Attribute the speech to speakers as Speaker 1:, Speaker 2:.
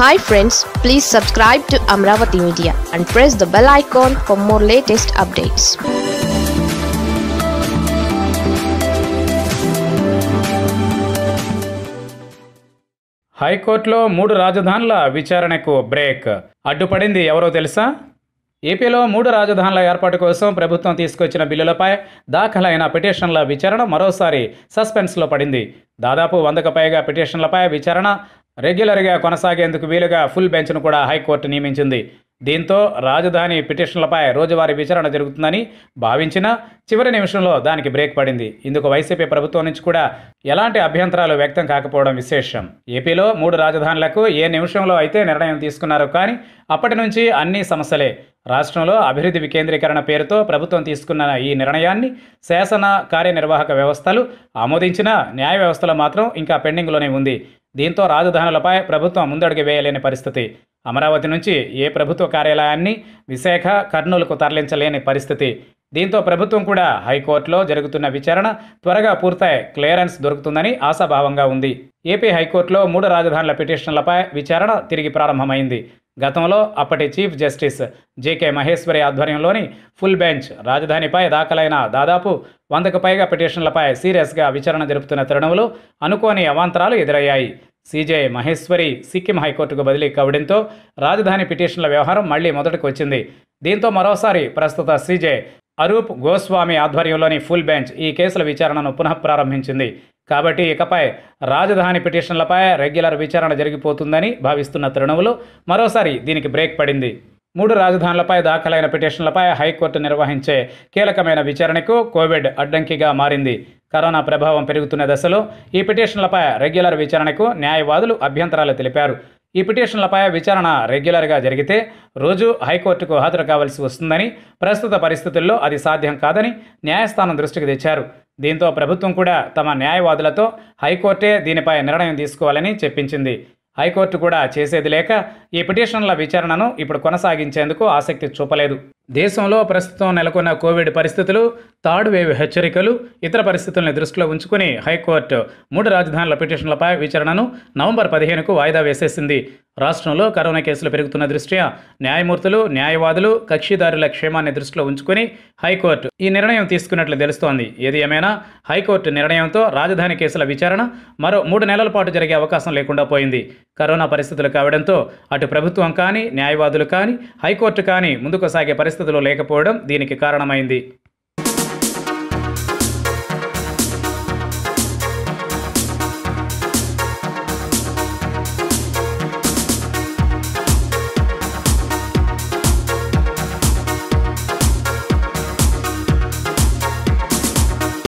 Speaker 1: hi friends please subscribe to Amaravati media and press the bell icon for more latest updates హైకోర్టులో మూడు రాజధానుల విచారణకు break అడ్డుపడింది ఎవరో తెలుసా ఏపీలో మూడు రాజధానుల ఏర్పాటు కోసం ప్రభుత్వం తీసుకొచ్చిన బిల్లులపై దాఖలైన పిటిషన్ల విచారణ మరోసారి సస్పెన్స్లో పడింది దాదాపు వందకు పైగా పిటిషన్లపై విచారణ రెగ్యులర్గా కొనసాగేందుకు వీలుగా ఫుల్ బెంచ్ను కూడా హైకోర్టు నియమించింది దీంతో రాజధాని పిటిషన్లపై రోజువారీ విచారణ జరుగుతుందని భావించినా చివరి నిమిషంలో దానికి బ్రేక్ పడింది ఇందుకు వైసీపీ ప్రభుత్వం నుంచి కూడా ఎలాంటి అభ్యంతరాలు వ్యక్తం కాకపోవడం విశేషం ఏపీలో మూడు రాజధానులకు ఏ నిమిషంలో అయితే నిర్ణయం తీసుకున్నారో కానీ అప్పటి నుంచి అన్ని సమస్యలే రాష్ట్రంలో అభివృద్ధి వికేంద్రీకరణ పేరుతో ప్రభుత్వం తీసుకున్న ఈ నిర్ణయాన్ని శాసన కార్యనిర్వాహక వ్యవస్థలు ఆమోదించిన న్యాయ వ్యవస్థలో మాత్రం ఇంకా పెండింగ్లోనే ఉంది దీంతో రాజధానులపై ప్రభుత్వం ముందడుగు వేయలేని పరిస్థితి అమరావతి నుంచి ఏ ప్రభుత్వ కార్యాలయాన్ని విశాఖ కర్నూలుకు తరలించలేని పరిస్థితి దీంతో ప్రభుత్వం కూడా హైకోర్టులో జరుగుతున్న విచారణ త్వరగా పూర్తయి క్లియరెన్స్ దొరుకుతుందని ఆశాభావంగా ఉంది ఏపీ హైకోర్టులో మూడు రాజధానుల పిటిషన్లపై విచారణ తిరిగి ప్రారంభమైంది గతంలో అప్పటి చీఫ్ జస్టిస్ జేకే మహేశ్వరి ఆధ్వర్యంలోని ఫుల్ బెంచ్ రాజధానిపై దాఖలైన దాదాపు వందకు పైగా పిటిషన్లపై సీరియస్గా విచారణ జరుపుతున్న తరుణంలో అనుకోని అవాంతరాలు ఎదురయ్యాయి సీజే మహేశ్వరి సిక్కిం హైకోర్టుకు బదిలీ కావడంతో రాజధాని పిటిషన్ల వ్యవహారం మళ్లీ మొదటికి వచ్చింది దీంతో మరోసారి ప్రస్తుత సీజే అరూప్ గోస్వామి ఆధ్వర్యంలోని ఫుల్ బెంచ్ ఈ కేసుల విచారణను పునఃప్రారంభించింది కాబట్టి ఇకపై రాజధాని పిటిషన్లపై రెగ్యులర్ విచారణ జరిగిపోతుందని భావిస్తున్న తృణములు మరోసారి దీనికి బ్రేక్ పడింది మూడు రాజధానులపై దాఖలైన పిటిషన్లపై హైకోర్టు నిర్వహించే కీలకమైన విచారణకు కోవిడ్ అడ్డంకిగా మారింది కరోనా ప్రభావం పెరుగుతున్న దశలో ఈ పిటిషన్లపై రెగ్యులర్ విచారణకు న్యాయవాదులు అభ్యంతరాలు తెలిపారు ఈ పిటిషన్లపై విచారణ రెగ్యులర్గా జరిగితే రోజు హైకోర్టుకు హాజరు కావాల్సి వస్తుందని ప్రస్తుత పరిస్థితుల్లో అది సాధ్యం కాదని న్యాయస్థానం దృష్టికి తెచ్చారు దీంతో ప్రభుత్వం కూడా తమ న్యాయవాదులతో హైకోర్టే దీనిపై నిర్ణయం తీసుకోవాలని చెప్పించింది హైకోర్టు కూడా చేసేది లేక ఈ పిటిషన్ల విచారణను ఇప్పుడు కొనసాగించేందుకు ఆసక్తి చూపలేదు దేశంలో ప్రస్తుతం నెలకొన్న కోవిడ్ పరిస్థితులు థర్డ్ వేవ్ హెచ్చరికలు ఇతర పరిస్థితులను దృష్టిలో ఉంచుకుని హైకోర్టు మూడు రాజధానుల పిటిషన్లపై విచారణను నవంబర్ పదిహేనుకు వాయిదా వేసేసింది రాష్ట్రంలో కరోనా కేసులు పెరుగుతున్న దృష్ట్యా న్యాయమూర్తులు న్యాయవాదులు కక్షిదారుల క్షేమాన్ని దృష్టిలో ఉంచుకుని హైకోర్టు ఈ నిర్ణయం తీసుకున్నట్లు తెలుస్తోంది ఏది ఏమైనా హైకోర్టు నిర్ణయంతో రాజధాని కేసుల విచారణ మరో మూడు నెలల పాటు జరిగే అవకాశం లేకుండా పోయింది కరోనా పరిస్థితులు కావడంతో అటు ప్రభుత్వం కానీ న్యాయవాదులు కానీ హైకోర్టు కానీ ముందుకు సాగే పరిస్థితులు లేకపోవడం దీనికి కారణమైంది